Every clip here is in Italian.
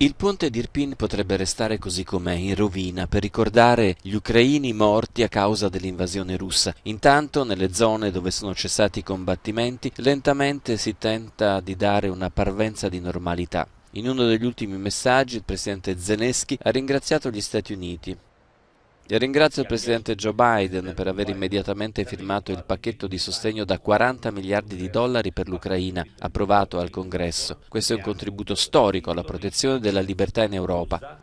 Il ponte di Irpin potrebbe restare così com'è, in rovina, per ricordare gli ucraini morti a causa dell'invasione russa. Intanto, nelle zone dove sono cessati i combattimenti, lentamente si tenta di dare una parvenza di normalità. In uno degli ultimi messaggi il presidente Zelensky ha ringraziato gli Stati Uniti Ringrazio il presidente Joe Biden per aver immediatamente firmato il pacchetto di sostegno da 40 miliardi di dollari per l'Ucraina, approvato al Congresso. Questo è un contributo storico alla protezione della libertà in Europa.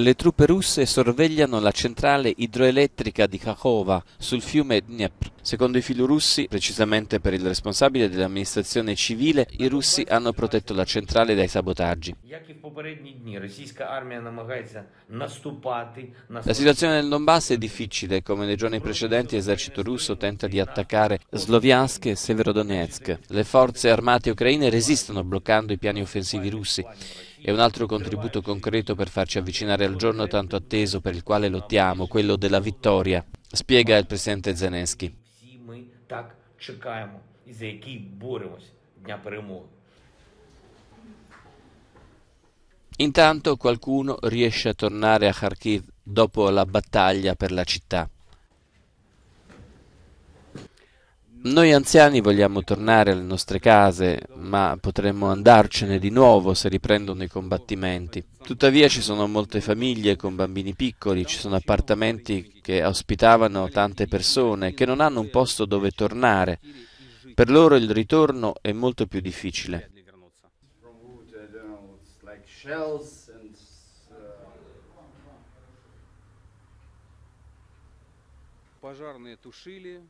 Le truppe russe sorvegliano la centrale idroelettrica di Kakhovka sul fiume Dnepr. Secondo i filorussi, precisamente per il responsabile dell'amministrazione civile, i russi hanno protetto la centrale dai sabotaggi. La situazione nel Donbass è difficile, come nei giorni precedenti l'esercito russo tenta di attaccare Sloviansk e Severodonetsk. Le forze armate ucraine resistono bloccando i piani offensivi russi è un altro contributo concreto per farci avvicinare al giorno tanto atteso per il quale lottiamo, quello della vittoria, spiega il presidente Zelensky. Intanto qualcuno riesce a tornare a Kharkiv dopo la battaglia per la città. Noi anziani vogliamo tornare alle nostre case, ma potremmo andarcene di nuovo se riprendono i combattimenti. Tuttavia ci sono molte famiglie con bambini piccoli, ci sono appartamenti che ospitavano tante persone che non hanno un posto dove tornare. Per loro il ritorno è molto più difficile. Пожарные тушили.